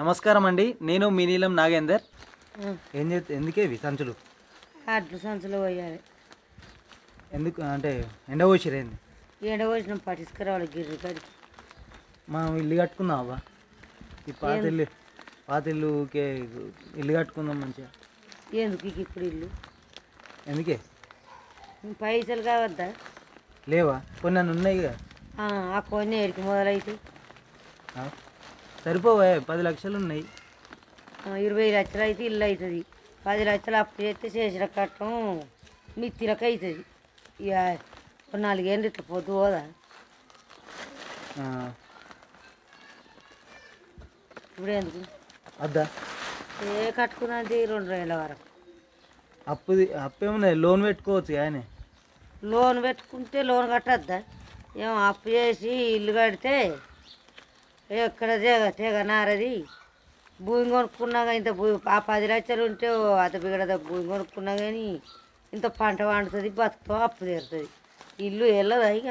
నమస్కారం అండి నేను మీ నీలం నాగేందర్ ఏం చేస్తా ఎందుకే ఇవి సంచులు అట్లు సంచులు పోయాలి ఎందుకు అంటే ఎండ పోసిరేంది ఎండ పోసిన పట్టించుకురావాలి గిర్రి కడికి మనం ఇల్లు కట్టుకుందాం అబ్బా ఈ పాత ఇల్లు పాత ఇల్లుకే ఇల్లు కట్టుకుందాం మంచిగా ఎందుకు ఇక ఇప్పుడు ఇల్లు ఎందుకే పైసలు కావద్దా లేవా కొన్ని ఉన్నాయి కదా ఆ కొన్ని ఎరికి మొదలైతే సరిపోవే పది లక్షలు ఉన్నాయి ఇరవై లక్షలు అయితే ఇల్లు అవుతుంది పది లక్షలు అప్పు చేస్తే చేసిన కట్టం మిత్తిలకు అవుతుంది ఇక నాలుగేళ్ళు ఇట్లా పోతూ పోదా ఇప్పుడు ఎందుకు అద్దా ఏ కట్టుకున్నది రెండు వేల వరకు అప్పుది అప్పు ఏమన్నా లోన్ పెట్టుకోవచ్చు కానీ లోన్ పెట్టుకుంటే లోన్ కట్టద్దా ఏమో అప్పు చేసి ఇల్లు కడితే ఎక్కడ తెగ తెగ నారది భూమి కొనుక్కున్నా కానీ ఇంత భూమి ఆ పది లక్షలు ఉంటే అత బిగడ భూమి కొనుక్కున్నా కానీ ఇంత పంట పండుతుంది బతుకుతో అప్పు తీరుతుంది ఇల్లు వెళ్ళదు ఇక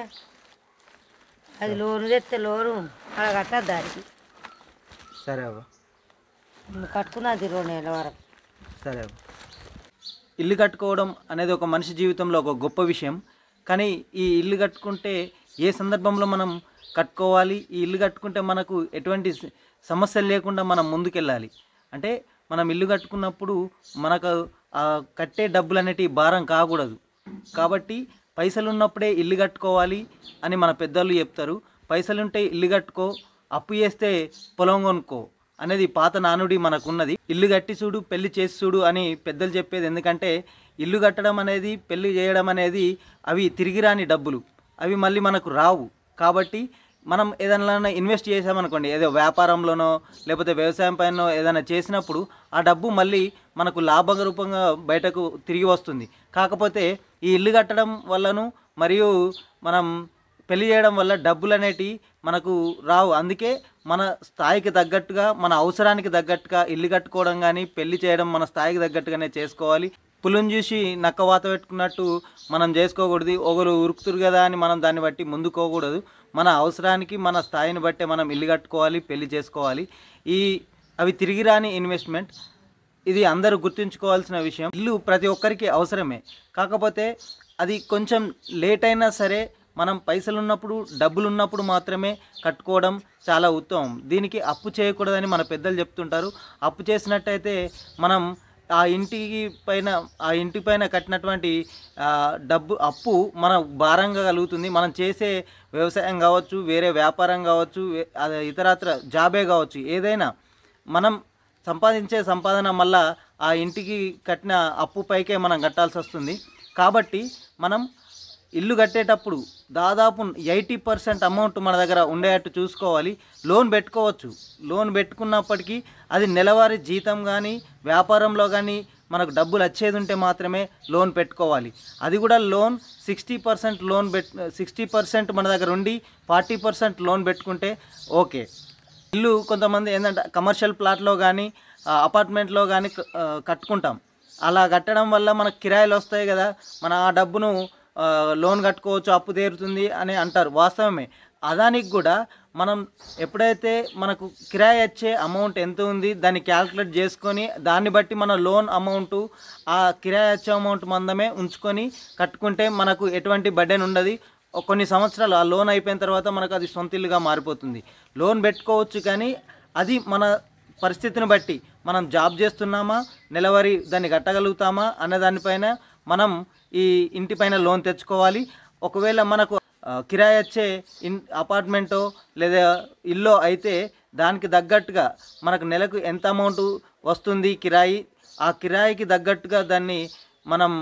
అది లోను తెస్తే లోను అలా కట్టదు దానికి సరే కట్టుకున్నది రెండు నెలల వరకు సరే ఇల్లు కట్టుకోవడం అనేది ఒక మనిషి జీవితంలో ఒక గొప్ప విషయం కానీ ఈ ఇల్లు కట్టుకుంటే ఏ సందర్భంలో మనం కట్టుకోవాలి ఈ ఇల్లు కట్టుకుంటే మనకు ఎటువంటి సమస్యలు లేకుండా మనం ముందుకెళ్ళాలి అంటే మనం ఇల్లు కట్టుకున్నప్పుడు మనకు కట్టే డబ్బులు అనేటివి భారం కాకూడదు కాబట్టి పైసలు ఉన్నప్పుడే ఇల్లు కట్టుకోవాలి అని మన పెద్దలు చెప్తారు పైసలుంటే ఇల్లు కట్టుకో అప్పు చేస్తే పొలం కొనుక్కో అనేది పాత నానుడి మనకున్నది ఇల్లు కట్టి చూడు పెళ్లి చేసి చూడు అని పెద్దలు చెప్పేది ఎందుకంటే ఇల్లు కట్టడం అనేది పెళ్లి చేయడం అనేది అవి తిరిగి రాని డబ్బులు అవి మళ్ళీ మనకు రావు కాబట్టి మనం ఏదైనా ఇన్వెస్ట్ చేసామనుకోండి ఏదో వ్యాపారంలోనో లేకపోతే వ్యవసాయం పైన ఏదైనా చేసినప్పుడు ఆ డబ్బు మళ్ళీ మనకు లాభ రూపంగా బయటకు తిరిగి వస్తుంది కాకపోతే ఈ ఇల్లు కట్టడం వల్లను మరియు మనం పెళ్లి చేయడం వల్ల డబ్బులు అనేటివి మనకు రావు అందుకే మన స్థాయికి తగ్గట్టుగా మన అవసరానికి తగ్గట్టుగా ఇల్లు కట్టుకోవడం కానీ పెళ్లి చేయడం మన స్థాయికి తగ్గట్టుగానే చేసుకోవాలి పులుని చూసి నక్క వాత పెట్టుకున్నట్టు మనం చేసుకోకూడదు ఒకరు ఉరుకుతురు కదా అని మనం దాన్ని బట్టి ముందుకోకూడదు మన అవసరానికి మన స్థాయిని బట్టే మనం ఇల్లు కట్టుకోవాలి పెళ్లి చేసుకోవాలి ఈ అవి తిరిగి రాని ఇన్వెస్ట్మెంట్ ఇది అందరూ గుర్తుంచుకోవాల్సిన విషయం ఇల్లు ప్రతి ఒక్కరికి అవసరమే కాకపోతే అది కొంచెం లేట్ అయినా సరే మనం పైసలు ఉన్నప్పుడు డబ్బులు ఉన్నప్పుడు మాత్రమే కట్టుకోవడం చాలా ఉత్తమం దీనికి అప్పు చేయకూడదని మన పెద్దలు చెప్తుంటారు అప్పు చేసినట్టయితే మనం ఆ ఇంటికి పైన ఆ ఇంటి పైన కట్టినటువంటి డబ్బు అప్పు మన భారంగా కలుగుతుంది మనం చేసే వ్యవసాయం కావచ్చు వేరే వ్యాపారం కావచ్చు ఇతరత్ర జాబే కావచ్చు ఏదైనా మనం సంపాదించే సంపాదన మళ్ళా ఆ ఇంటికి కట్టిన అప్పు పైకే మనం కట్టాల్సి వస్తుంది కాబట్టి మనం ఇల్లు కట్టేటప్పుడు దాదాపు ఎయిటీ పర్సెంట్ అమౌంట్ మన దగ్గర ఉండేటట్టు చూసుకోవాలి లోన్ పెట్టుకోవచ్చు లోన్ పెట్టుకున్నప్పటికీ అది నెలవారీ జీతం కానీ వ్యాపారంలో కానీ మనకు డబ్బులు వచ్చేది ఉంటే మాత్రమే లోన్ పెట్టుకోవాలి అది కూడా లోన్ సిక్స్టీ పర్సెంట్ లోన్ పెట్ సిక్స్టీ పర్సెంట్ మన దగ్గర ఉండి ఫార్టీ పర్సెంట్ లోన్ పెట్టుకుంటే ఓకే ఇల్లు కొంతమంది ఏంటంటే కమర్షియల్ ప్లాట్లో కానీ అపార్ట్మెంట్లో కానీ కట్టుకుంటాం అలా కట్టడం వల్ల మనకు కిరాయిలు వస్తాయి కదా మన ఆ డబ్బును లోన్ కట్టుకోవచ్చు అప్పు తీరుతుంది అని అంటారు వాస్తవమే అదానికి కూడా మనం ఎప్పుడైతే మనకు కిరాయి వచ్చే అమౌంట్ ఎంత ఉంది దాన్ని క్యాల్కులేట్ చేసుకొని దాన్ని బట్టి మన లోన్ అమౌంట్ ఆ కిరాయి వచ్చే అమౌంట్ మందమే ఉంచుకొని కట్టుకుంటే మనకు ఎటువంటి బడ్డెన్ ఉండదు కొన్ని సంవత్సరాలు ఆ లోన్ అయిపోయిన తర్వాత మనకు అది సొంత ఇల్లుగా మారిపోతుంది లోన్ పెట్టుకోవచ్చు కానీ అది మన పరిస్థితిని బట్టి మనం జాబ్ చేస్తున్నామా నెలవారీ దాన్ని కట్టగలుగుతామా అన్న దానిపైన మనం ఈ పైన లోన్ తెచ్చుకోవాలి ఒకవేళ మనకు కిరాయి వచ్చే ఇన్ అపార్ట్మెంటో లేదా ఇల్లో అయితే దానికి తగ్గట్టుగా మనకు నెలకు ఎంత అమౌంట్ వస్తుంది కిరాయి ఆ కిరాయికి తగ్గట్టుగా దాన్ని మనం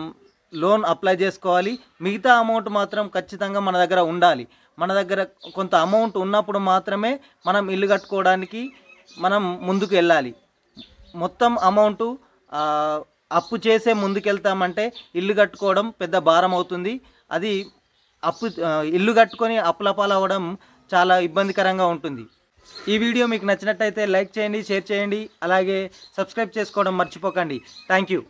లోన్ అప్లై చేసుకోవాలి మిగతా అమౌంట్ మాత్రం ఖచ్చితంగా మన దగ్గర ఉండాలి మన దగ్గర కొంత అమౌంట్ ఉన్నప్పుడు మాత్రమే మనం ఇల్లు కట్టుకోవడానికి మనం ముందుకు వెళ్ళాలి మొత్తం అమౌంట్ అప్పు చేసే ముందుకెళ్తామంటే ఇల్లు కట్టుకోవడం పెద్ద భారం అవుతుంది అది అప్పు ఇల్లు కట్టుకొని అప్పులపాలవ్వడం చాలా ఇబ్బందికరంగా ఉంటుంది ఈ వీడియో మీకు నచ్చినట్టయితే లైక్ చేయండి షేర్ చేయండి అలాగే సబ్స్క్రైబ్ చేసుకోవడం మర్చిపోకండి థ్యాంక్ యూ